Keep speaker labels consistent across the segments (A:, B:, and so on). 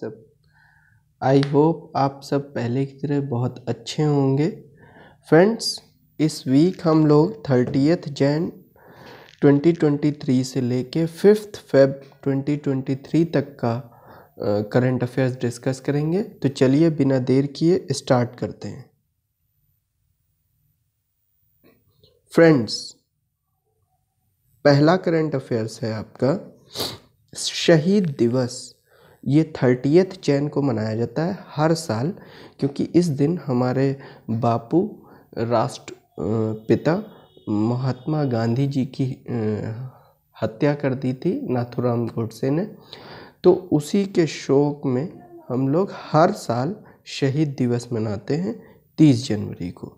A: सब I hope आप सब पहले की तरह बहुत अच्छे होंगे फ्रेंड्स इस वीक हम लोग थर्टीथ जैन 2023 से लेके फिफ्थ फेब 2023 तक का करंट अफेयर्स डिस्कस करेंगे तो चलिए बिना देर किए स्टार्ट करते हैं फ्रेंड्स पहला करंट अफेयर्स है आपका शहीद दिवस ये थर्टियथ चैन को मनाया जाता है हर साल क्योंकि इस दिन हमारे बापू राष्ट्र पिता महात्मा गांधी जी की हत्या कर दी थी नाथुराम गोडसे ने तो उसी के शोक में हम लोग हर साल शहीद दिवस मनाते हैं तीस जनवरी को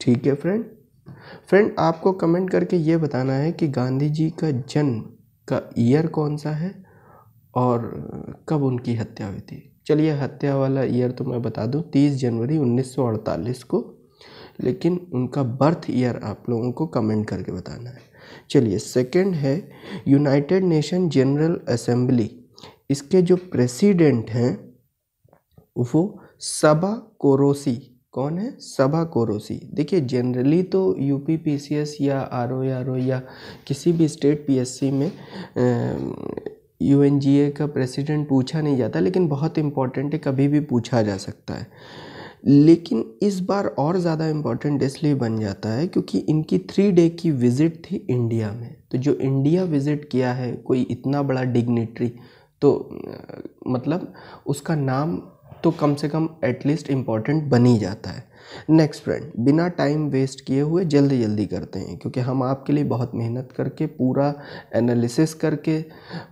A: ठीक है फ्रेंड फ्रेंड आपको कमेंट करके ये बताना है कि गांधी जी का जन्म का ईयर कौन सा है और कब उनकी हत्या हुई थी चलिए हत्या वाला ईयर तो मैं बता दूँ तीस जनवरी उन्नीस को लेकिन उनका बर्थ ईयर आप लोगों को कमेंट करके बताना है चलिए सेकंड है यूनाइटेड नेशन जनरल असेंबली इसके जो प्रेसिडेंट हैं वो सबा कोरोसी कौन है सबा कोरोसी देखिए जनरली तो U P P S C या आर ओ आर ओ या किसी भी स्टेट पी एस सी में यू का प्रेसिडेंट पूछा नहीं जाता लेकिन बहुत इम्पॉर्टेंट है कभी भी पूछा जा सकता है लेकिन इस बार और ज़्यादा इम्पॉर्टेंट इसलिए बन जाता है क्योंकि इनकी थ्री डे की विज़िट थी इंडिया में तो जो इंडिया विज़िट किया है कोई इतना बड़ा डिग्निट्री तो मतलब उसका नाम तो कम से कम एटलीस्ट इम्पॉर्टेंट बन ही जाता है नेक्स्ट फ्रेंड बिना टाइम वेस्ट किए हुए जल्दी जल्दी करते हैं क्योंकि हम आपके लिए बहुत मेहनत करके पूरा एनालिसिस करके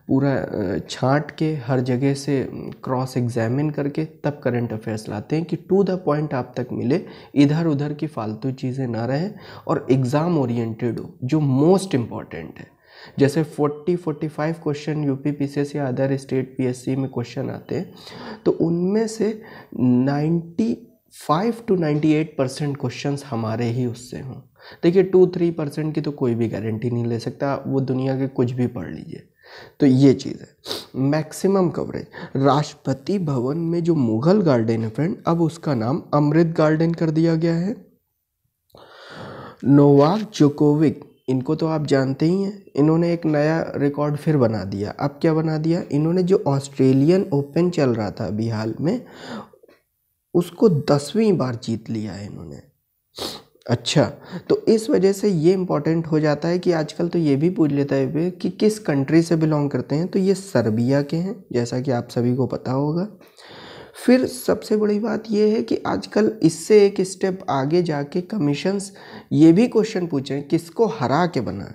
A: पूरा छाँट के हर जगह से क्रॉस एग्जामिन करके तब करंट अफेयर्स लाते हैं कि टू द पॉइंट आप तक मिले इधर उधर की फालतू चीज़ें ना रहें और एग्ज़ाम ओरिएंटेड हो जो मोस्ट इम्पॉर्टेंट है जैसे 40 45 क्वेश्चन यू पी सी या अदर स्टेट पी में क्वेश्चन आते हैं तो उनमें से 90 five two ninety eight percent question हमारे ही उससे हों देखिए टू थ्री परसेंट की तो कोई भी गारंटी नहीं ले सकता वो दुनिया के कुछ भी पढ़ लीजिए तो ये चीज़ है मैक्सिमम कवरेज राष्ट्रपति भवन में जो मुगल गार्डन है फ्रेंड अब उसका नाम अमृत गार्डन कर दिया गया है नोवाक जोकोविक इनको तो आप जानते ही हैं इन्होंने एक नया रिकॉर्ड फिर बना दिया अब क्या बना दिया इन्होंने जो ऑस्ट्रेलियन ओपन चल रहा था अभी हाल में उसको दसवीं बार जीत लिया है इन्होंने अच्छा तो इस वजह से ये इम्पॉर्टेंट हो जाता है कि आजकल तो ये भी पूछ लेता है कि किस कंट्री से बिलोंग करते हैं तो ये सर्बिया के हैं जैसा कि आप सभी को पता होगा फिर सबसे बड़ी बात यह है कि आजकल इससे एक स्टेप आगे जाके कमीशंस ये भी क्वेश्चन पूछे किसको हरा के बना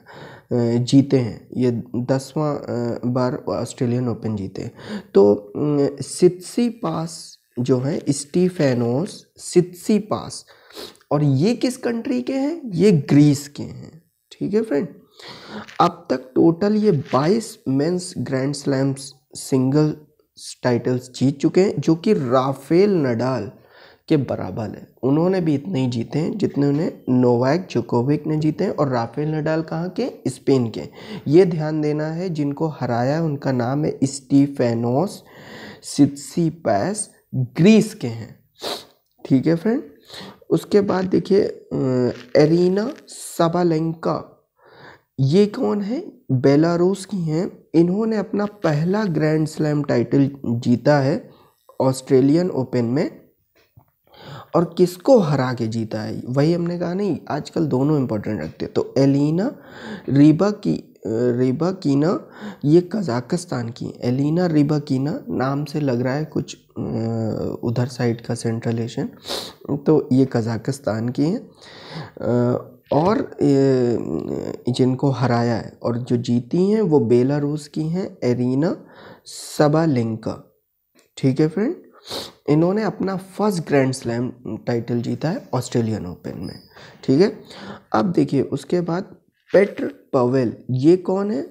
A: जीते हैं ये दसवां बार ऑस्ट्रेलियन ओपन जीते हैं तो सित्सी पास जो है स्टीफेनोस सित्सी पास और ये किस कंट्री के हैं ये ग्रीस के हैं ठीक है फ्रेंड अब तक टोटल ये 22 men's grand slams single titles जीत चुके हैं जो कि राफेल नडाल के बराबर है उन्होंने भी इतने ही जीते हैं जितने उन्हें नोवैक जोकोविक ने जीते हैं और राफेल नडाल कहाँ के स्पेन के ये ध्यान देना है जिनको हराया उनका नाम है स्टीफेनोस सित्सी पैस ग्रीस के हैं ठीक है फ्रेंड उसके बाद देखिए एरीना सबालेंका ये कौन है बेलारूस की हैं इन्होंने अपना पहला ग्रैंड स्लैम टाइटल जीता है ऑस्ट्रेलियन ओपन में और किसको हरा के जीता है वही हमने कहा नहीं आजकल दोनों इम्पोर्टेंट रखते हैं तो एलिना रिबा की रिबा कीना ये कज़ाकस्तान की एलिना रिबा कीना नाम से लग रहा है कुछ उधर साइड का सेंट्रल एशियन तो ये कजाकिस्तान की है और जिनको हराया है और जो जीती हैं वो बेलारूस की हैं एरिना सबालेंका ठीक है फ्रेंड इन्होंने अपना फर्स्ट ग्रैंड स्लैम टाइटल जीता है ऑस्ट्रेलियन ओपन में ठीक है अब देखिए उसके बाद पेटर पवेल ये कौन है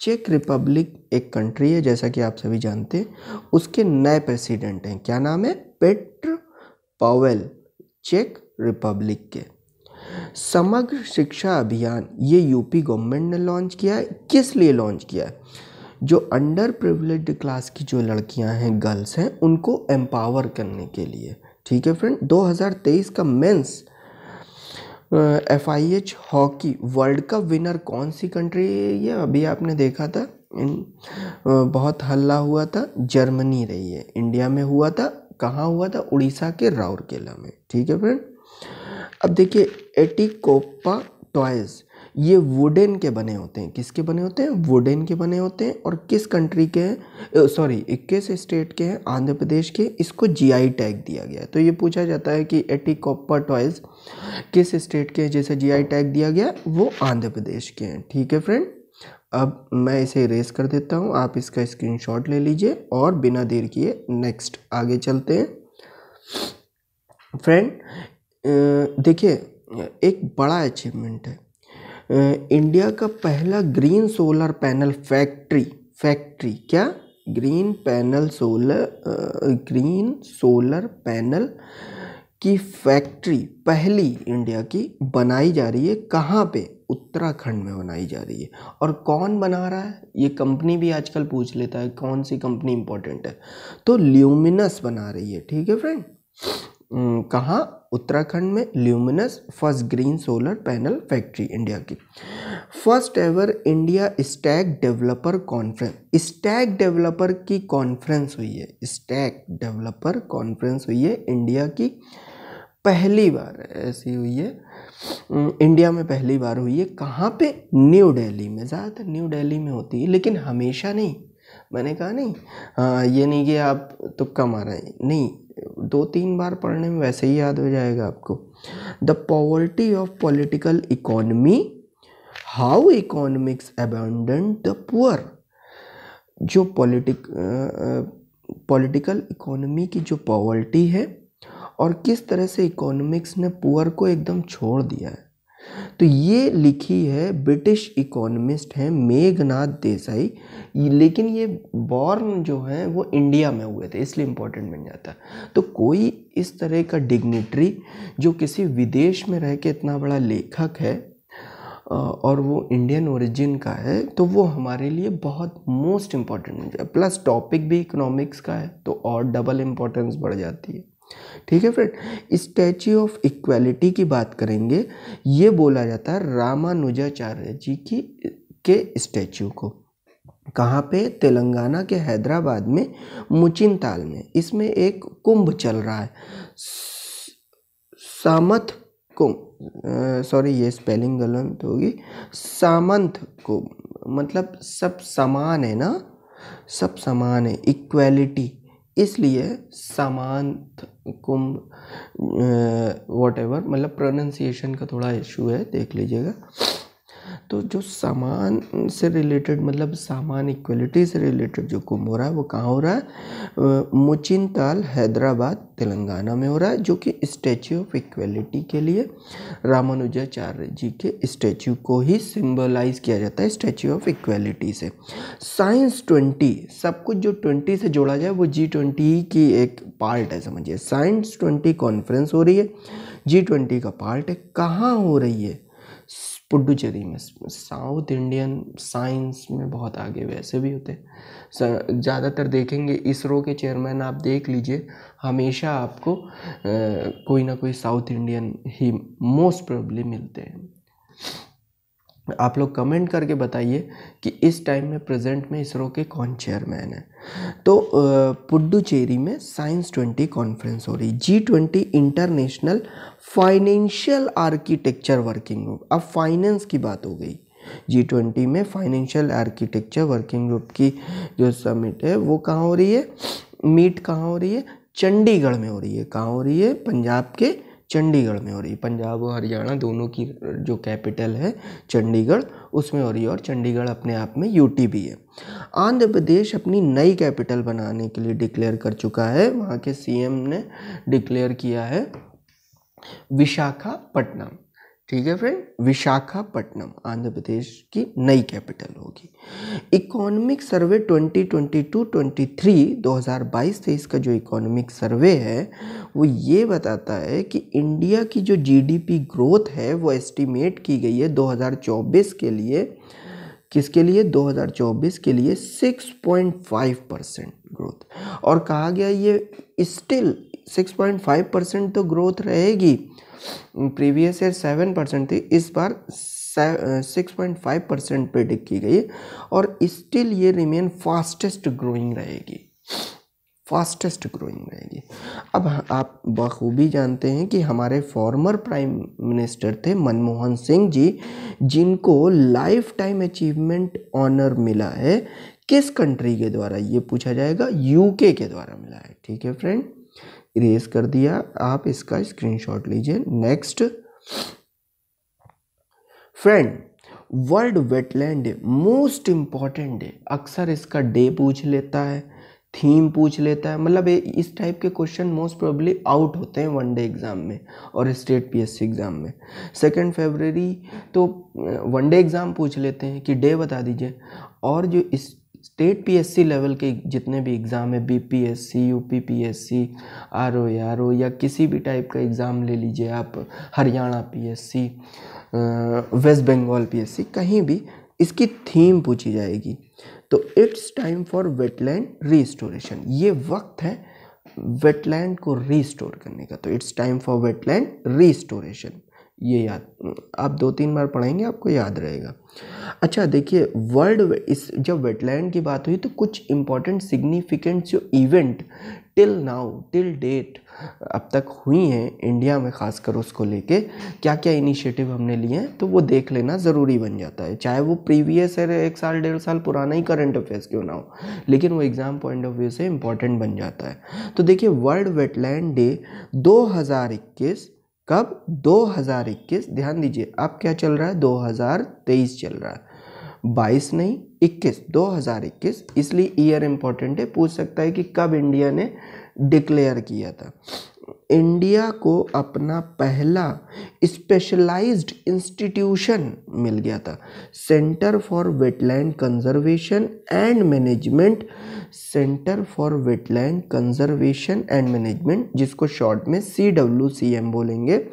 A: चेक रिपब्लिक एक कंट्री है जैसा कि आप सभी जानते हैं उसके नए प्रेसिडेंट हैं क्या नाम है पेट्र पवेल चेक रिपब्लिक के समग्र शिक्षा अभियान ये यूपी गवर्नमेंट ने लॉन्च किया है किस लिए लॉन्च किया है जो अंडर प्रिविलेज क्लास की जो लड़कियां हैं गर्ल्स हैं उनको एम्पावर करने के लिए ठीक है फ्रेंड 2023 का men's F I H hockey world cup winner कौन सी कंट्री है ये अभी आपने देखा था इन बहुत हल्ला हुआ था जर्मनी रही है इंडिया में हुआ था कहाँ हुआ था उड़ीसा के राउरकेला में ठीक है फ्रेंड अब देखिए एटिकोपा टॉयज़ ये वुडेन के बने होते हैं किसके बने होते हैं वुडेन के बने होते हैं और किस कंट्री के सॉरी इक्कीस स्टेट के हैं आंध्र प्रदेश के इसको जीआई टैग दिया गया है तो ये पूछा जाता है कि एटी कॉपर टॉयज किस स्टेट के हैं जैसे जीआई टैग दिया गया वो आंध्र प्रदेश के हैं ठीक है फ्रेंड अब मैं इसे रेस कर देता हूँ आप इसका स्क्रीन ले लीजिए और बिना देर किए नेक्स्ट आगे चलते हैं फ्रेंड देखिए एक बड़ा अचीवमेंट है इंडिया का पहला green solar panel factory factory क्या green panel solar green solar panel की फैक्ट्री पहली इंडिया की बनाई जा रही है कहाँ पे उत्तराखंड में बनाई जा रही है और कौन बना रहा है ये कंपनी भी आजकल पूछ लेता है कौन सी कंपनी इंपॉर्टेंट है तो ल्यूमिनस बना रही है ठीक है फ्रेंड कहाँ उत्तराखंड में Luminous first green solar panel factory India की first ever India stack developer conference stack developer की कॉन्फ्रेंस हुई है स्टैक डेवलपर कॉन्फ्रेंस हुई है इंडिया की पहली बार ऐसी हुई है इंडिया में पहली बार हुई है कहाँ पे न्यू दिल्ली में ज़्यादातर न्यू दिल्ली में होती है लेकिन हमेशा नहीं मैंने कहा नहीं आ, हाँ, ये नहीं कि आप तुक्का रहे हैं नहीं दो तीन बार पढ़ने में वैसे ही याद हो जाएगा आपको the poverty of political economy how economics abandoned the poor जो पॉलिटिक पॉलिटिकल इकोनॉमी की जो पॉवर्टी है और किस तरह से इकोनॉमिक्स ने पुअर को एकदम छोड़ दिया है तो ये लिखी है ब्रिटिश इकोनॉमिस्ट हैं मेघनाथ देसाई लेकिन ये बॉर्न जो हैं वो इंडिया में हुए थे इसलिए इम्पोर्टेंट बन जाता है तो कोई इस तरह का डिग्नेटरी जो किसी विदेश में रह के इतना बड़ा लेखक है और वो इंडियन ओरिजिन का है तो वो हमारे लिए बहुत मोस्ट इम्पॉर्टेंट प्लस टॉपिक भी इकोनॉमिक्स का है तो और डबल इम्पोर्टेंस बढ़ जाती है ठीक है फ्रेंड स्टैच्यू ऑफ इक्वालिटी की बात करेंगे ये बोला जाता है रामानुजाचार्य जी की के स्टैच्यू को कहाँ पे तेलंगाना के हैदराबाद में मुचिनताल में इसमें एक कुंभ चल रहा है सामथ कुंभ सॉरी ये स्पेलिंग गलत होगी सामंत कुंभ मतलब सब समान है ना सब समान है इक्वालिटी इसलिए सामांत कुंभ वॉट एवर मतलब प्रोनाउंसिएशन का थोड़ा इशू है देख लीजिएगा तो जो सामान से रिलेटेड मतलब सामान इक्वलिटी से रिलेटेड जो कुंभ हो रहा है वो कहाँ हो रहा है मुचिन ताल हैदराबाद तेलंगाना में हो रहा है जो कि स्टैचू ऑफ इक्वलिटी के लिए रामानुजाचार्य जी के स्टैचू को ही सिंबलाइज किया जाता है स्टैचू ऑफ इक्वलिटी से साइंस ट्वेंटी सब कुछ जो ट्वेंटी से जोड़ा जाए वो जी ट्वेंटी की एक पार्ट है समझिए साइंस ट्वेंटी कॉन्फ्रेंस हो रही है जी ट्वेंटी का पार्ट है कहाँ हो रही है पुडुचेरी में साउथ इंडियन साइंस में बहुत आगे वैसे भी होते हैं ज़्यादातर देखेंगे इसरो के चेयरमैन आप देख लीजिए हमेशा आपको कोई ना कोई साउथ इंडियन ही मोस्ट प्रोबली मिलते हैं आप लोग कमेंट करके बताइए कि इस टाइम में प्रेजेंट में इसरो के कौन चेयरमैन हैं तो पुडुचेरी में साइंस ट्वेंटी कॉन्फ्रेंस हो रही G twenty international financial architecture working group अब फाइनेंस की बात हो गई जी ट्वेंटी में फाइनेंशियल आर्किटेक्चर वर्किंग ग्रुप की जो समिट है वो कहाँ हो रही है मीट कहाँ हो रही है चंडीगढ़ में हो रही है कहाँ हो रही है पंजाब के चंडीगढ़ में हो रही है पंजाब और हरियाणा दोनों की जो कैपिटल है चंडीगढ़ उसमें हो रही है और चंडीगढ़ अपने आप में यूटी भी है आंध्र प्रदेश अपनी नई कैपिटल बनाने के लिए डिक्लेयर कर चुका है वहाँ के सीएम ने डिक्लेयर किया है विशाखापट्टनम ठीक है फ्रेंड विशाखापट्टनम आंध्र प्रदेश की नई कैपिटल होगी इकोनॉमिक सर्वे 2022-23 2022-23 का जो इकोनॉमिक सर्वे है वो ये बताता है कि इंडिया की जो जीडीपी ग्रोथ है वो एस्टिमेट की गई है 2024 के लिए किसके लिए 2024 के लिए 6.5 परसेंट ग्रोथ और कहा गया ये स्टिल 6.5 परसेंट तो ग्रोथ रहेगी प्रीवियस ईयर सेवन परसेंट थी इस बार six point five percent predict की गई और स्टिल ये रिमेन फास्टेस्ट ग्रोइंग रहेगी फास्टेस्ट ग्रोइंग रहेगी अब आप बखूबी जानते हैं कि हमारे फॉर्मर प्राइम मिनिस्टर थे मनमोहन सिंह जी जिनको लाइफ टाइम अचीवमेंट ऑनर मिला है किस कंट्री के द्वारा ये पूछा जाएगा यूके के द्वारा मिला है ठीक है फ्रेंड इरेज कर दिया आप इसका स्क्रीनशॉट लीजिए next friend world wetland day most important day अक्सर इसका डे पूछ लेता है थीम पूछ लेता है मतलब इस टाइप के क्वेश्चन मोस्ट प्रोबली आउट होते हैं वन डे एग्ज़ाम में और स्टेट पीएससी एग्ज़ाम में सेकेंड फेबररी तो वन डे एग्ज़ाम पूछ लेते हैं कि डे बता दीजिए और जो इस स्टेट पीएससी लेवल के जितने भी एग्ज़ाम है बीपीएससी यूपीपीएससी आरओ आरओ या किसी भी टाइप का एग्ज़ाम ले लीजिए आप हरियाणा पीएससी वेस्ट बंगाल पीएससी कहीं भी इसकी थीम पूछी जाएगी तो it's time for wetland restoration ये वक्त है वेटलैंड को रिस्टोर करने का तो it's time for wetland restoration ये याद आप दो तीन बार पढ़ेंगे आपको याद रहेगा अच्छा देखिए वर्ल्ड इस जब वेटलैंड की बात हुई तो कुछ इम्पॉर्टेंट सिग्निफिकेंट जो event till now till date अब तक हुई हैं इंडिया में खासकर उसको लेके क्या क्या इनिशिएटिव हमने लिए हैं तो वो देख लेना ज़रूरी बन जाता है चाहे वो प्रीवियस है एक साल डेढ़ साल पुराना ही करंट अफेयर्स क्यों ना हो लेकिन वो एग्ज़ाम पॉइंट ऑफ व्यू से इम्पॉर्टेंट बन जाता है तो देखिए वर्ल्ड वेटलैंड डे दो कब 2021 ध्यान दीजिए अब क्या चल रहा है 2023 चल रहा है 22 नहीं 21 2021 इसलिए ईयर इंपॉर्टेंट है पूछ सकता है कि कब इंडिया ने डिक्लेयर किया था इंडिया को अपना पहला स्पेशलाइज्ड इंस्टीट्यूशन मिल गया था centre for wetland conservation and management centre for wetland conservation and management जिसको शॉर्ट में सी डब्ल्यू सी एम बोलेंगे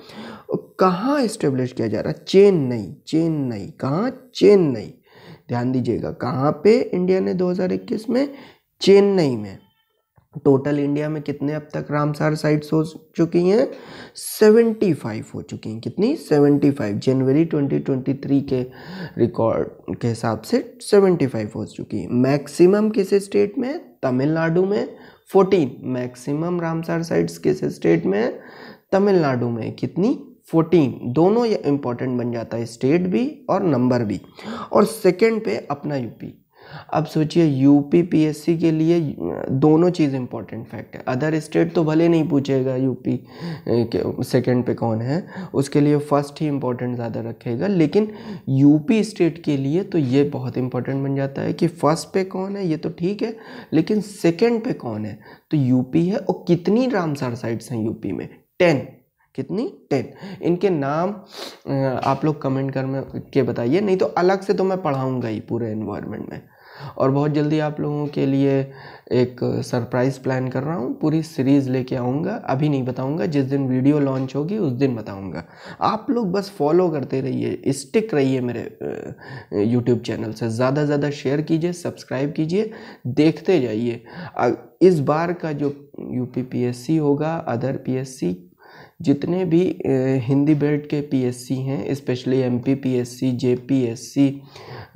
A: कहाँ इस्टेब्लिश किया जा रहा है चेन्नई चेन्नई कहाँ चेन्नई ध्यान दीजिएगा कहाँ पे इंडिया ने 2021 में चेन्नई में टोटल इंडिया में कितने अब तक रामसार साइट्स हो चुकी हैं 75 हो चुकी हैं कितनी 75 जनवरी 2023 के रिकॉर्ड के हिसाब से 75 हो चुकी है मैक्सिमम किस स्टेट में तमिलनाडु में 14 मैक्सिमम रामसार साइट्स किस स्टेट में तमिलनाडु में कितनी 14 दोनों ये बन जाता है स्टेट भी और नंबर भी और सेकेंड पे अपना यूपी अब सोचिए यूपी पीएससी के लिए दोनों चीज़ इंपॉर्टेंट फैक्ट है अदर स्टेट तो भले नहीं पूछेगा यूपी सेकंड पे कौन है उसके लिए फर्स्ट ही इम्पोर्टेंट ज़्यादा रखेगा लेकिन यूपी स्टेट के लिए तो ये बहुत इंपॉर्टेंट बन जाता है कि फर्स्ट पे कौन है ये तो ठीक है लेकिन सेकेंड पे कौन है तो यूपी है और कितनी रामसार साइट्स हैं यूपी में टेन कितनी टेन इनके नाम आप लोग कमेंट कर में के बताइए नहीं तो अलग से तो मैं पढ़ाऊँगा ही पूरे इन्वायरमेंट में और बहुत जल्दी आप लोगों के लिए एक सरप्राइज़ प्लान कर रहा हूँ पूरी सीरीज़ लेके आऊँगा अभी नहीं बताऊँगा जिस दिन वीडियो लॉन्च होगी उस दिन बताऊँगा आप लोग बस फॉलो करते रहिए स्टिक रहिए मेरे यूट्यूब चैनल से ज़्यादा से ज़्यादा शेयर कीजिए सब्सक्राइब कीजिए देखते जाइए इस बार का जो यू होगा अदर पी जितने भी हिंदी बेल्ट के पीएससी हैं specially MP PSC JPSC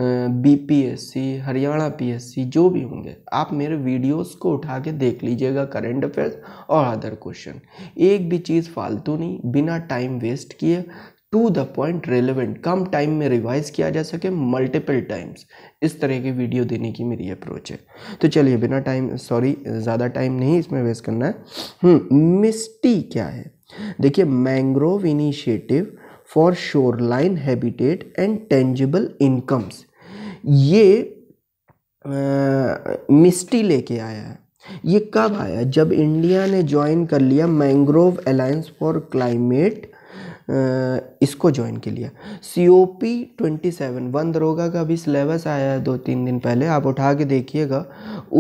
A: BPSC Haryana PSC जो भी होंगे आप मेरे वीडियोस को उठा के देख लीजिएगा करेंट अफेयर्स और अदर क्वेश्चन एक भी चीज़ फालतू नहीं बिना टाइम वेस्ट किए टू द पॉइंट रेलिवेंट कम टाइम में रिवाइज किया जा सके मल्टीपल टाइम्स इस तरह की वीडियो देने की मेरी अप्रोच है तो चलिए बिना टाइम सॉरी ज़्यादा टाइम नहीं इसमें वेस्ट करना है हम्म, मिस्टी क्या है देखिए mangrove initiative for shoreline habitat and tangible incomes ये मिस्टी लेके आया है ये कब आया जब इंडिया ने ज्वाइन कर लिया मैंग्रोव अलायंस फॉर क्लाइमेट इसको ज्वाइन के लिए C O P twenty seven one दरोगा का भी सिलेबस आया है दो तीन दिन पहले आप उठा के देखिएगा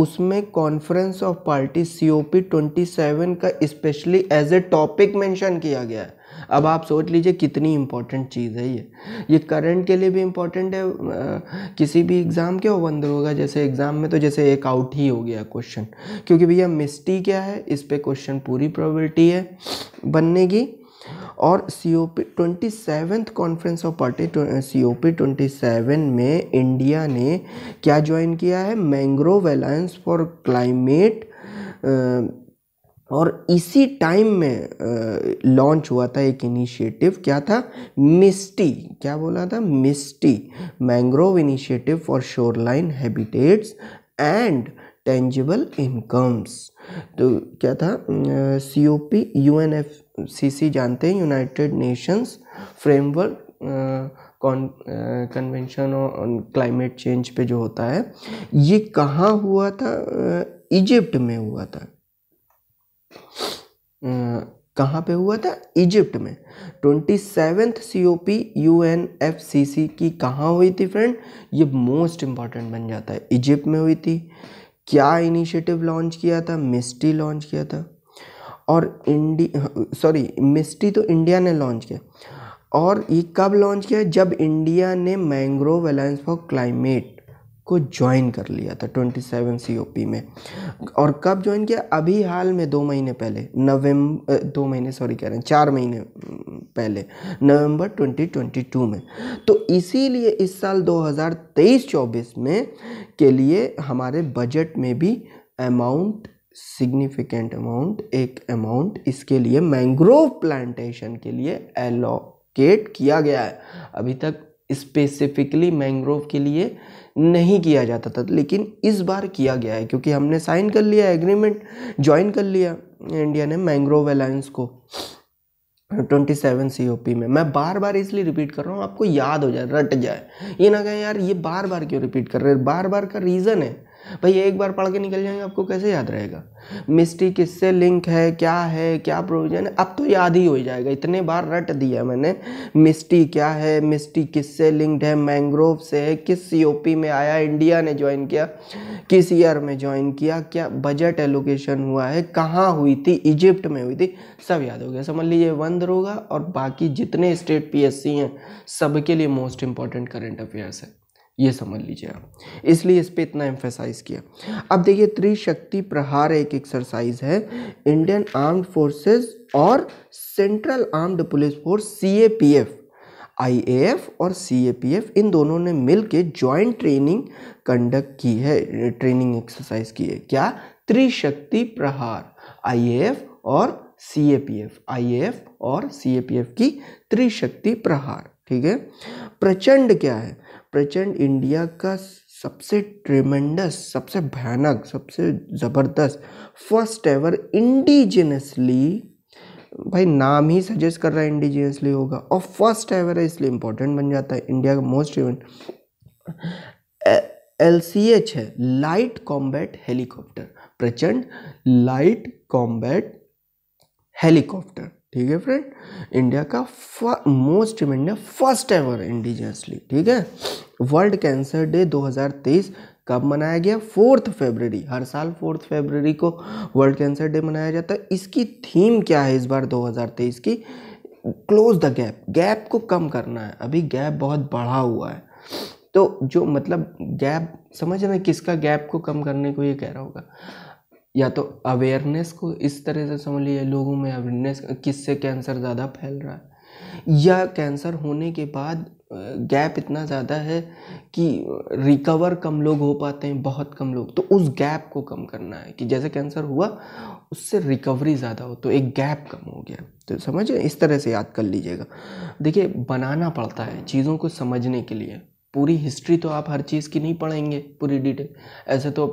A: उसमें conference of party C O P twenty seven का specially as a topic mention किया गया है अब आप सोच लीजिए कितनी इंपॉर्टेंट चीज़ है ये ये करंट के लिए भी इम्पोर्टेंट है आ, किसी भी एग्ज़ाम के वन दरोगा जैसे एग्ज़ाम में तो जैसे एक आउट ही हो गया क्वेश्चन क्योंकि भैया मिस्टी क्या है इस पर क्वेश्चन पूरी प्रोबेबिलिटी है बनने की और C O P twenty seventh conference of party C O P twenty seven में इंडिया ने क्या ज्वाइन किया है मैंग्रोव अलायंस फॉर क्लाइमेट और इसी टाइम में लॉन्च uh, हुआ था एक इनिशिएटिव क्या था मिस्टी क्या बोला था MISHTI mangrove initiative for shoreline habitats and tangible incomes तो क्या था C O P U N F CC जानते हैं United Nations framework convention on climate change पे जो होता है ये कहाँ हुआ था इजिप्ट में हुआ था कहाँ पे हुआ था इजिप्ट में twenty seventh C O P U N F C C की कहाँ हुई थी फ्रेंड ये मोस्ट इम्पॉर्टेंट बन जाता है इजिप्ट में हुई थी क्या इनिशिएटिव लॉन्च किया था मिस्टी लॉन्च किया था और इंडी सॉरी मिस्टी तो इंडिया ने लॉन्च किया और ये कब लॉन्च किया जब इंडिया ने मैंग्रोव अलायंस फॉर क्लाइमेट को ज्वाइन कर लिया था 27 सीओपी में और कब ज्वाइन किया अभी हाल में दो महीने पहले नवंबर दो महीने सॉरी कह रहे हैं चार महीने पहले नवंबर 2022 में तो इसीलिए इस साल 2023-24 में के लिए हमारे बजट में भी अमाउंट सिग्निफिकेंट अमाउंट एक अमाउंट इसके लिए मैंग्रोव प्लांटेशन के लिए एलोकेट किया गया है अभी तक स्पेसिफिकली मैंग्रोव के लिए नहीं किया जाता था लेकिन इस बार किया गया है क्योंकि हमने साइन कर लिया एग्रीमेंट ज्वाइन कर लिया इंडिया ने मैंग्रोव अलायंस को twenty seven C O P में मैं बार बार इसलिए रिपीट कर रहा हूँ आपको याद हो जाए रट जाए ये ना कहें यार ये बार बार क्यों रिपीट कर रहे हैं बार बार का रीज़न है भाई एक बार पढ़ के निकल जाएंगे आपको कैसे याद रहेगा मिस्ट्री किससे लिंक है क्या है क्या प्रोविजन है अब तो याद ही हो जाएगा इतने बार रट दिया मैंने मिस्ट्री क्या है मिस्ट्री किससे लिंक्ड है मैंग्रोव से है किस सीओपी में आया इंडिया ने ज्वाइन किया किस ईयर में ज्वाइन किया क्या बजट एलोकेशन हुआ है कहाँ हुई थी इजिप्ट में हुई थी सब याद हो गया समझ लीजिए वन दरोगा और बाकी जितने स्टेट पी हैं सबके लिए मोस्ट इंपॉर्टेंट करेंट अफेयर्स है ये समझ लीजिए आप इसलिए इस पर इतना एम्फेसाइज किया अब देखिए त्रिशक्ति प्रहार एक एक्सरसाइज है इंडियन आर्म्ड फोर्सेस और central armed police force C A P F I A F और सी ए पी एफ इन दोनों ने मिल के ज्वाइंट ट्रेनिंग कंडक्ट की है ट्रेनिंग एक्सरसाइज की है क्या त्रिशक्ति प्रहार आई ए एफ और C A P F I F और सी ए पी एफ की त्रिशक्ति प्रहार ठीक है प्रचंड क्या है प्रचंड इंडिया का सबसे ट्रिमेंडस सबसे भयानक सबसे ज़बरदस्त फर्स्ट एवर इंडिजिनसली भाई नाम ही सजेस्ट कर रहा है इंडिजिनसली होगा और फर्स्ट एवर है इसलिए इंपॉर्टेंट बन जाता है इंडिया का most event L C H है light combat helicopter Prachand light combat helicopter ठीक है फ्रेंड इंडिया का most India first ever indigenously ठीक है वर्ल्ड कैंसर डे 2023 कब मनाया गया फोर्थ फेबररी हर साल फोर्थ फेबररी को वर्ल्ड कैंसर डे मनाया जाता है इसकी थीम क्या है इस बार 2023 की क्लोज द गैप गैप को कम करना है अभी गैप बहुत बढ़ा हुआ है तो जो मतलब गैप समझ रहे हैं किसका गैप को कम करने को ये कह रहा होगा या तो अवेयरनेस को इस तरह से समझ लीजिए लोगों में अवेयरनेस किससे कैंसर ज़्यादा फैल रहा है या कैंसर होने के बाद गैप इतना ज़्यादा है कि रिकवर कम लोग हो पाते हैं बहुत कम लोग तो उस गैप को कम करना है कि जैसे कैंसर हुआ उससे रिकवरी ज़्यादा हो तो एक गैप कम हो गया तो समझ इस तरह से याद कर लीजिएगा देखिए बनाना पड़ता है चीज़ों को समझने के लिए पूरी हिस्ट्री तो आप हर चीज़ की नहीं पढ़ेंगे पूरी डिटेल ऐसे तो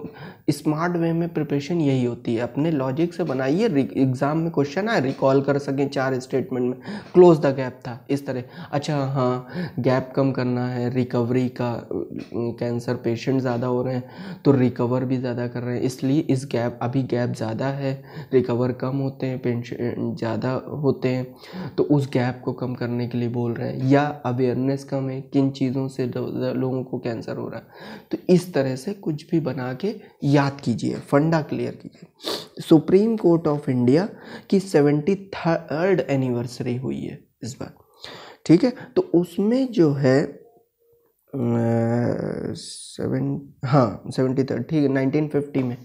A: स्मार्ट वे में प्रिपरेशन यही होती है अपने लॉजिक से बनाइए एग्ज़ाम में क्वेश्चन आए रिकॉल कर सकें चार स्टेटमेंट में क्लोज द गैप था इस तरह अच्छा हाँ गैप कम करना है रिकवरी का कैंसर पेशेंट ज़्यादा हो रहे हैं तो रिकवर भी ज़्यादा कर रहे हैं इसलिए इस गैप अभी गैप ज़्यादा है रिकवर कम होते हैं पेशेंट ज़्यादा होते हैं तो उस गैप को कम करने के लिए बोल रहे हैं या अवेयरनेस कम है किन चीज़ों से लोगों को कैंसर हो रहा है तो इस तरह से कुछ भी बना के याद कीजिए फंडा क्लियर कीजिए सुप्रीम कोर्ट ऑफ इंडिया की सेवेंटी थर्ड एनिवर्सरी हुई है इस बार ठीक है तो उसमें जो है सेवन हाँ सेवेंटी थर्ड ठीक है नाइनटीन फिफ्टी में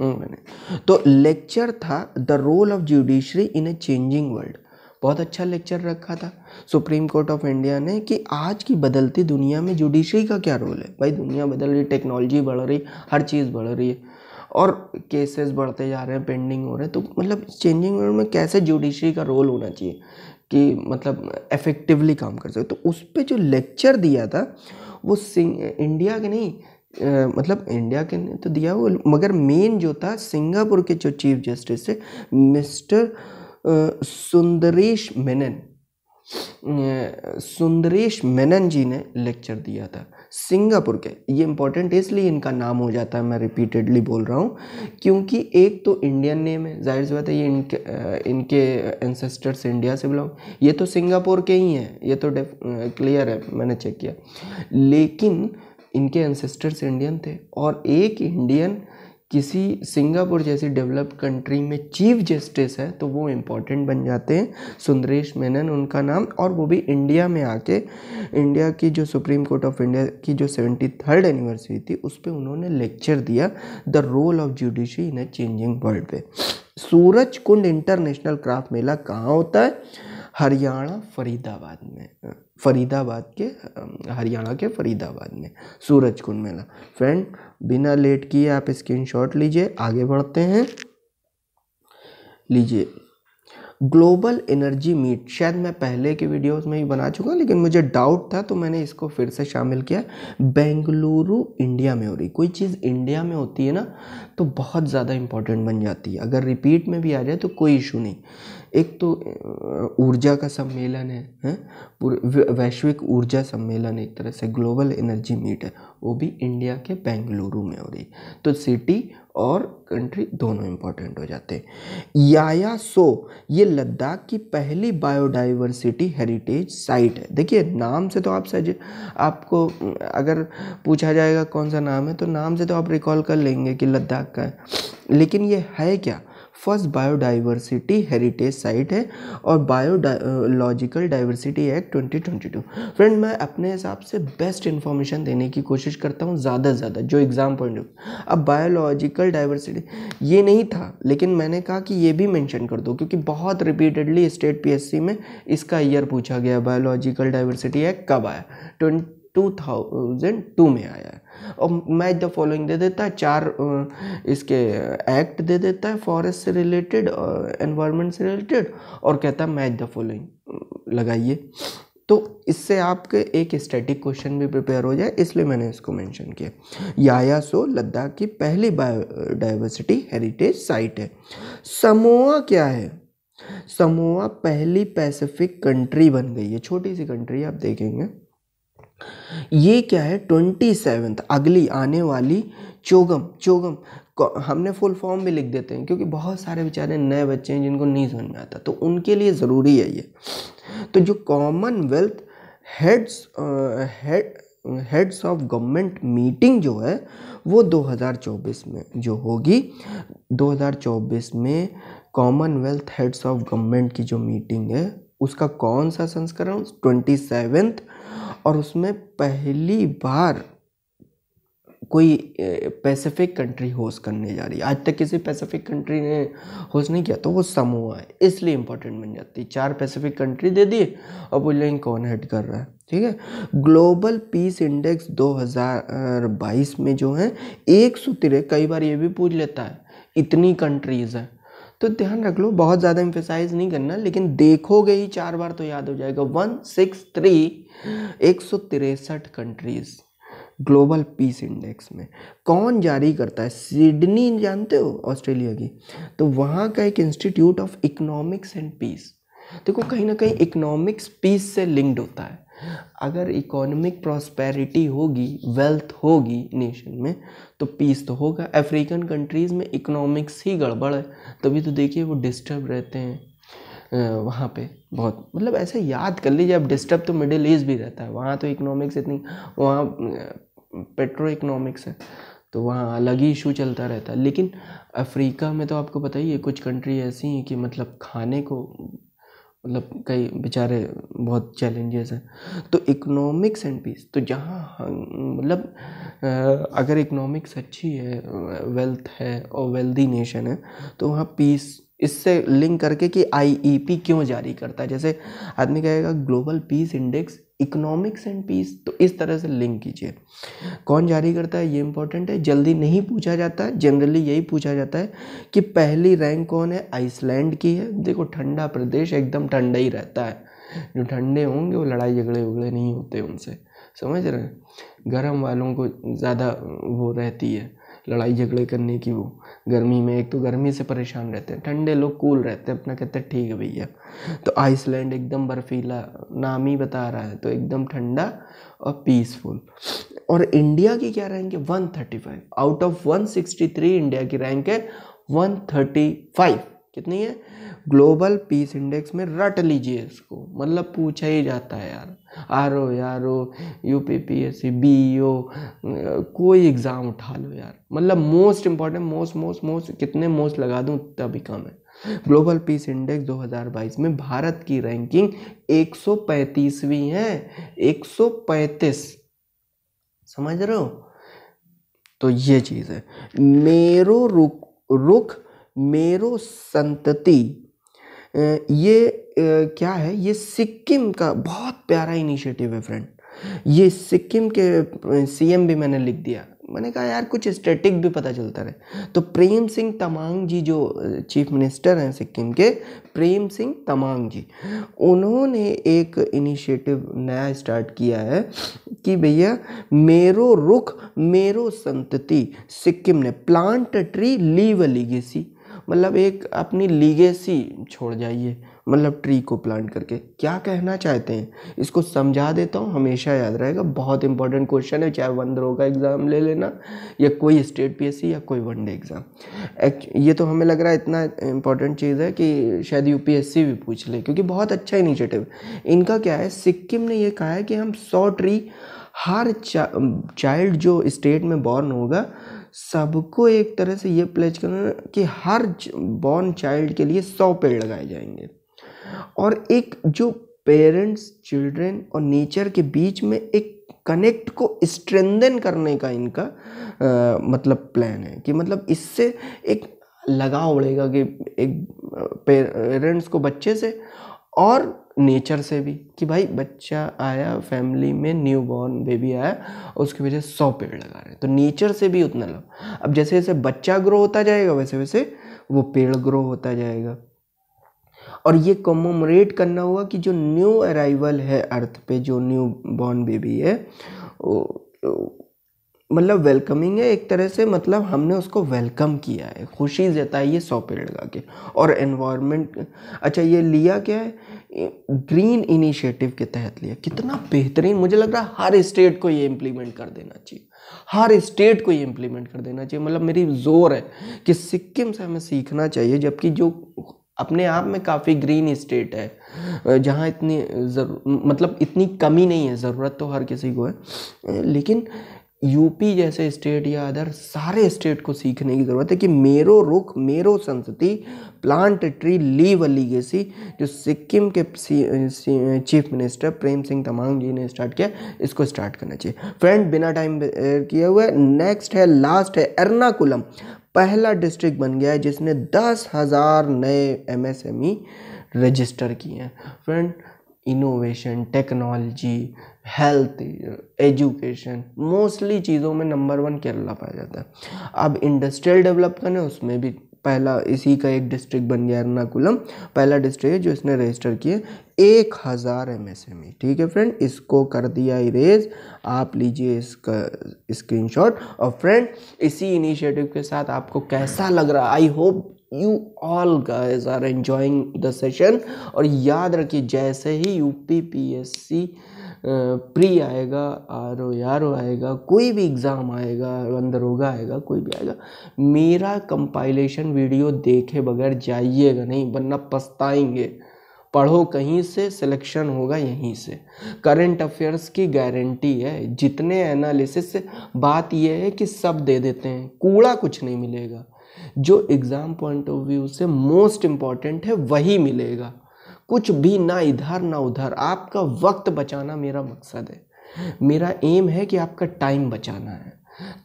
A: हम्म, मैंने तो लेक्चर था the role of judiciary in a changing world बहुत अच्छा लेक्चर रखा था सुप्रीम कोर्ट ऑफ इंडिया ने कि आज की बदलती दुनिया में जुडिशरी का क्या रोल है भाई दुनिया बदल रही टेक्नोलॉजी बढ़ रही हर चीज़ बढ़ रही है और केसेस बढ़ते जा रहे हैं पेंडिंग हो रहे हैं तो मतलब चेंजिंग वर्ल्ड में कैसे जुडिशरी का रोल होना चाहिए कि मतलब इफ़ेक्टिवली काम कर सके तो उस पर जो लेक्चर दिया था वो इंडिया के नहीं आ, मतलब इंडिया के नहीं तो दिया वो मगर मेन जो था सिंगापुर के जो चीफ जस्टिस थे मिस्टर सुंदरेश मेनन सुंदरेश मेनन जी ने लेक्चर दिया था सिंगापुर के ये इम्पोर्टेंट इसलिए इनका नाम हो जाता है मैं रिपीटेडली बोल रहा हूँ क्योंकि एक तो इंडियन नेम है जाहिर सी बात है ये इनके इनके एंसेस्टर्स इंडिया से बिलोंग ये तो सिंगापुर के ही हैं ये तो क्लियर है मैंने चेक किया लेकिन इनके एंसेस्टर्स इंडियन थे और एक इंडियन किसी सिंगापुर जैसी डेवलप कंट्री में चीफ जस्टिस है तो वो इम्पोर्टेंट बन जाते हैं सुंदरेश मेनन उनका नाम और वो भी इंडिया में आके इंडिया की जो सुप्रीम कोर्ट ऑफ इंडिया की जो सेवेंटी थर्ड एनिवर्सरी थी उस पर उन्होंने लेक्चर दिया the role of judiciary in a changing world पे सूरज कुंड इंटरनेशनल क्राफ्ट मेला कहाँ होता है हरियाणा फरीदाबाद में फरीदाबाद के हरियाणा के फरीदाबाद में सूरज कुंड मेला फ्रेंड बिना लेट किए आप शॉट लीजिए आगे बढ़ते हैं लीजिए ग्लोबल एनर्जी मीट शायद मैं पहले के वीडियोस में ही बना चुका लेकिन मुझे डाउट था तो मैंने इसको फिर से शामिल किया बेंगलुरु इंडिया में हो रही कोई चीज़ इंडिया में होती है ना तो बहुत ज़्यादा इंपॉर्टेंट बन जाती है अगर रिपीट में भी आ जाए तो कोई इशू नहीं एक तो ऊर्जा का सम्मेलन है है? वैश्विक ऊर्जा सम्मेलन एक तरह से ग्लोबल एनर्जी मीट है वो भी इंडिया के बेंगलुरु में हो रही तो सिटी और कंट्री दोनों इम्पोर्टेंट हो जाते हैं याया सो ये लद्दाख की पहली बायोडाइवर्सिटी हेरिटेज साइट है देखिए नाम से तो आप सज आपको अगर पूछा जाएगा कौन सा नाम है तो नाम से तो आप रिकॉल कर लेंगे कि लद्दाख का है लेकिन ये है क्या फर्स्ट बायोडाइवर्सिटी हेरिटेज साइट है और बायोलॉजिकल डाइवर्सिटी एक्ट 2022 फ्रेंड मैं अपने हिसाब से बेस्ट इन्फॉर्मेशन देने की कोशिश करता हूँ ज़्यादा से ज़्यादा जो एग्ज़ाम पॉइंट अब बायोलॉजिकल डाइवर्सिटी ये नहीं था लेकिन मैंने कहा कि ये भी मैंशन कर दो क्योंकि बहुत रिपीटेडली स्टेट पीएससी में इसका ईयर पूछा गया बायोलॉजिकल डाइवर्सिटी एक्ट कब आया ट्वेंटी 2002 में आया है और मैच द फॉलोइंग दे देता है चार इसके एक्ट दे देता है फॉरेस्ट से रिलेटेड एनवायरनमेंट से रिलेटेड और कहता है मैच द फॉलोइंग लगाइए तो इससे आपके एक स्टैटिक क्वेश्चन भी प्रिपेयर हो जाए इसलिए मैंने इसको मेंशन किया याया सो लद्दाख की पहली बायोडाइवर्सिटी हेरिटेज साइट है समोआ क्या है समोआ पहली पैसिफिक कंट्री बन गई है छोटी सी कंट्री आप देखेंगे ये क्या है ट्वेंटी सेवन्थ अगली आने वाली चोगम चोगम हमने फुल फॉर्म भी लिख देते हैं क्योंकि बहुत सारे बेचारे नए बच्चे हैं जिनको नहीं समझ में आता तो उनके लिए ज़रूरी है ये तो जो Commonwealth heads head heads of government meeting जो है वो 2024 में जो होगी 2024 में कॉमनवेल्थ हेड्स ऑफ गवर्नमेंट की जो मीटिंग है उसका कौन सा संस्करण ट्वेंटी सेवेंथ और उसमें पहली बार कोई पैसिफिक कंट्री होस्ट करने जा रही है आज तक किसी पैसिफिक कंट्री ने होस्ट नहीं किया तो वो समूह है इसलिए इंपॉर्टेंट बन जाती है चार पैसिफिक कंट्री दे दिए और बोले कौन हेड कर रहा है ठीक है ग्लोबल पीस इंडेक्स 2022 में जो है एक सूत्र कई बार ये भी पूछ लेता है इतनी कंट्रीज़ हैं तो ध्यान रख लो बहुत ज़्यादा इम्फेसाइज नहीं करना लेकिन देखोगे ही चार बार तो याद हो जाएगा वन सिक्स थ्री एक सौ तिरसठ कंट्रीज़ ग्लोबल पीस इंडेक्स में कौन जारी करता है सिडनी जानते हो ऑस्ट्रेलिया की तो वहाँ का एक institute of economics and peace देखो कहीं ना कहीं इकोनॉमिक्स पीस से लिंक्ड होता है अगर इकोनॉमिक प्रॉस्पेरिटी होगी वेल्थ होगी नेशन में तो पीस तो होगा अफ्रीकन कंट्रीज़ में इकोनॉमिक्स ही गड़बड़ है तभी तो देखिए वो डिस्टर्ब रहते हैं वहाँ पे बहुत मतलब ऐसे याद कर लीजिए अब डिस्टर्ब तो मिडिल ईस्ट भी रहता है वहाँ तो इकोनॉमिक्स इतनी वहाँ पेट्रो इकोनॉमिक्स है तो वहाँ अलग ही इशू चलता रहता है लेकिन अफ्रीका में तो आपको पता ही है कुछ कंट्री ऐसी हैं कि मतलब खाने को मतलब कई बेचारे बहुत चैलेंजेस हैं तो इकोनॉमिक्स एंड पीस तो जहाँ मतलब अगर इकोनॉमिक्स अच्छी है वेल्थ है और वेल्दी नेशन है तो वहाँ पीस इससे लिंक करके कि आईईपी e क्यों जारी करता है जैसे आदमी कहेगा global peace index economics and peace तो इस तरह से लिंक कीजिए कौन जारी करता है ये इंपॉर्टेंट है जल्दी नहीं पूछा जाता है जनरली यही पूछा जाता है कि पहली रैंक कौन है आइसलैंड की है देखो ठंडा प्रदेश एकदम ठंडा ही रहता है जो ठंडे होंगे वो लड़ाई झगड़े उगड़े नहीं होते उनसे समझ रहे हैं गर्म वालों को ज़्यादा वो रहती है लड़ाई झगड़े करने की वो गर्मी में एक तो गर्मी से परेशान रहते हैं ठंडे लोग कूल रहते हैं अपना कहते हैं ठीक है भैया तो आइसलैंड एकदम बर्फीला नाम ही बता रहा है तो एकदम ठंडा और पीसफुल और इंडिया की क्या रैंक है 135 आउट ऑफ 163 इंडिया की रैंक है 135 कितनी है ग्लोबल पीस इंडेक्स में रट लीजिए इसको मतलब पूछा ही जाता है यार R O R O U P P S C B O कोई एग्ज़ाम उठा लो यार मतलब most important most most most कितने मोस्ट लगा दूँ उतना भी कम है ग्लोबल पीस इंडेक्स 2022 में भारत की रैंकिंग 135वीं है 135 समझ रहे हो तो ये चीज़ है मेरो रुख रुख मेरो संतति ये क्या है ये सिक्किम का बहुत प्यारा इनिशिएटिव है फ्रेंड ये सिक्किम के सीएम भी मैंने लिख दिया मैंने कहा यार कुछ स्टैटिक भी पता चलता रहे तो प्रेम सिंह तमांग जी जो चीफ मिनिस्टर हैं सिक्किम के प्रेम सिंह तमांग जी उन्होंने एक इनिशिएटिव नया स्टार्ट किया है कि भैया मेरो रुख मेरो संतति सिक्किम ने प्लांट ट्री लीव अलीगेसी मतलब एक अपनी लीगेसी छोड़ जाइए मतलब ट्री को प्लांट करके क्या कहना चाहते हैं इसको समझा देता हूँ हमेशा याद रहेगा बहुत इंपॉर्टेंट क्वेश्चन है चाहे वन रो का एग्ज़ाम ले लेना या कोई स्टेट पीएससी या कोई वनडे एग्ज़ाम ये तो हमें लग रहा है इतना इंपॉर्टेंट चीज़ है कि शायद यूपीएससी भी पूछ ले क्योंकि बहुत अच्छा इनिशिएटिव इनका क्या है सिक्किम ने यह कहा है कि हम सौ ट्री हर चा, चाइल्ड जो स्टेट में बॉर्न होगा सबको एक तरह से ये प्लेज करना कि हर बॉर्न चाइल्ड के लिए सौ पेड़ लगाए जाएंगे और एक जो पेरेंट्स चिल्ड्रेन और नेचर के बीच में एक कनेक्ट को स्ट्रेंदन करने का इनका आ, मतलब प्लान है कि मतलब इससे एक लगाव उड़ेगा कि एक पेरेंट्स को बच्चे से और नेचर से भी कि भाई बच्चा आया फैमिली में न्यू बॉर्न बेबी आया और उसकी वजह से सौ पेड़ लगा रहे हैं तो नेचर से भी उतना लाभ अब जैसे जैसे बच्चा ग्रो होता जाएगा वैसे वैसे वो पेड़ ग्रो होता जाएगा और ये कमोमरेट करना हुआ कि जो न्यू अराइवल है अर्थ पे जो न्यू बॉर्न बेबी है मतलब वेलकमिंग है एक तरह से मतलब हमने उसको वेलकम किया है खुशी जताई है सौ पेड़ लगा के और एनवायरनमेंट अच्छा ये लिया क्या है ग्रीन इनिशिएटिव के तहत लिया कितना बेहतरीन मुझे लग रहा है हर स्टेट को ये इम्प्लीमेंट कर देना चाहिए हर स्टेट को ये इम्प्लीमेंट कर देना चाहिए मतलब मेरी जोर है कि सिक्किम से हमें सीखना चाहिए जबकि जो अपने आप में काफ़ी ग्रीन स्टेट है जहाँ इतनी मतलब इतनी कमी नहीं है ज़रूरत तो हर किसी को है लेकिन यूपी जैसे स्टेट या अदर सारे स्टेट को सीखने की ज़रूरत है कि मेरो रुख मेरो संस्कृति प्लांट ट्री लीव अलीगेसी जो सिक्किम के चीफ मिनिस्टर प्रेम सिंह तमांग जी ने स्टार्ट किया इसको स्टार्ट करना चाहिए फ्रेंड बिना टाइम किए हुए नेक्स्ट है लास्ट है एर्नाकुलम पहला डिस्ट्रिक्ट बन गया है जिसने दस हज़ार नए एम रजिस्टर किए हैं friend innovation technology health education mostly चीज़ों में नंबर वन केरला पाया जाता है अब इंडस्ट्रियल डेवलप करने उसमें भी पहला इसी का एक डिस्ट्रिक्ट बन गया एर्नाकुलम पहला डिस्ट्रिक्ट है जो इसने रजिस्टर किए एक हज़ार M S M E e, ठीक है फ्रेंड इसको कर दिया इरेज आप लीजिए इसका स्क्रीनशॉट और फ्रेंड इसी इनिशिएटिव के साथ आपको कैसा लग रहा I hope you all guys are enjoying the session और याद रखिए जैसे ही U P P S C pre आएगा आर ओ आर ओ आएगा कोई भी एग्ज़ाम आएगा अंदर होगा आएगा कोई भी आएगा मेरा कंपाइलेशन वीडियो देखे बगैर जाइएगा नहीं वरना पछताएंगे पढ़ो कहीं से सिलेक्शन होगा यहीं से करंट अफेयर्स की गारंटी है जितने एनालिसिस बात यह है कि सब दे देते हैं कूड़ा कुछ नहीं मिलेगा जो एग्ज़ाम पॉइंट ऑफ व्यू से मोस्ट इम्पॉर्टेंट है वही मिलेगा कुछ भी ना इधर ना उधर आपका वक्त बचाना मेरा मकसद है मेरा एम है कि आपका टाइम बचाना है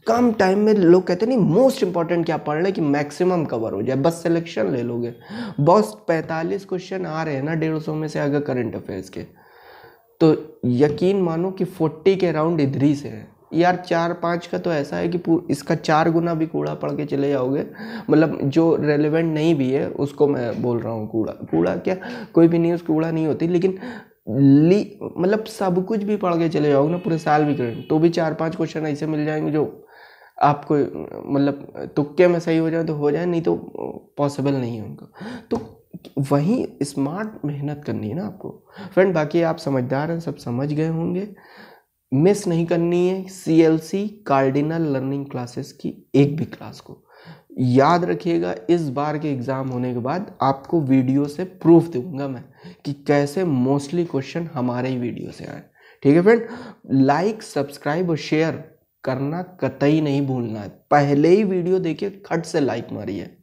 A: कम टाइम में लोग कहते नहीं मोस्ट इंपॉर्टेंट क्या पढ़ लें कि मैक्सिमम कवर हो जाए बस सिलेक्शन ले लोगे बस पैंतालीस क्वेश्चन आ रहे हैं ना डेढ़ सौ में से अगर करंट अफेयर्स के तो यकीन मानो कि फोर्टी के राउंड इधर ही से हैं यार चार पाँच का तो ऐसा है कि इसका चार गुना भी कूड़ा पढ़ के चले जाओगे मतलब जो रेलिवेंट नहीं भी है उसको मैं बोल रहा हूँ कूड़ा कूड़ा क्या कोई भी न्यूज़ कूड़ा नहीं होती लेकिन ली मतलब सब कुछ भी पढ़ के चले जाओगे ना पूरे साल भी करें तो भी चार पाँच क्वेश्चन ऐसे मिल जाएंगे जो आपको मतलब तुक्के में सही हो जाए तो हो जाए नहीं तो पॉसिबल नहीं है उनका तो वहीं स्मार्ट मेहनत करनी है ना आपको फ्रेंड बाकी आप समझदार हैं सब समझ गए होंगे मिस नहीं करनी है C L C cardinal learning classes की एक भी क्लास को याद रखिएगा इस बार के एग्ज़ाम होने के बाद आपको वीडियो से प्रूफ दूंगा मैं कि कैसे मोस्टली क्वेश्चन हमारे ही वीडियो से आए ठीक है फ्रेंड लाइक सब्सक्राइब और शेयर करना कतई नहीं भूलना है पहले ही वीडियो देखिए खट से लाइक मारी है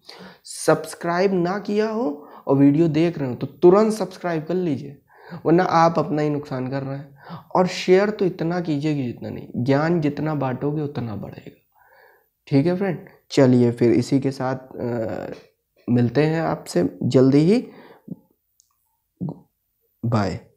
A: सब्सक्राइब ना किया हो और वीडियो देख रहे हो तो तुरंत सब्सक्राइब कर लीजिए वरना आप अपना ही नुकसान कर रहे हैं और शेयर तो इतना कीजिएगा जितना नहीं ज्ञान जितना बांटोगे उतना बढ़ेगा ठीक है फ्रेंड चलिए फिर इसी के साथ आ, मिलते हैं आपसे जल्दी ही बाय